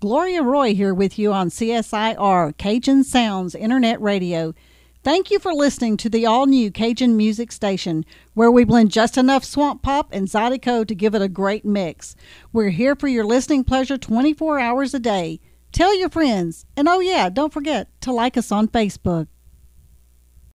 Gloria Roy here with you on CSIR, Cajun Sounds Internet Radio. Thank you for listening to the all new Cajun Music Station, where we blend just enough swamp pop and zydeco to give it a great mix. We're here for your listening pleasure 24 hours a day. Tell your friends, and oh, yeah, don't forget to like us on Facebook.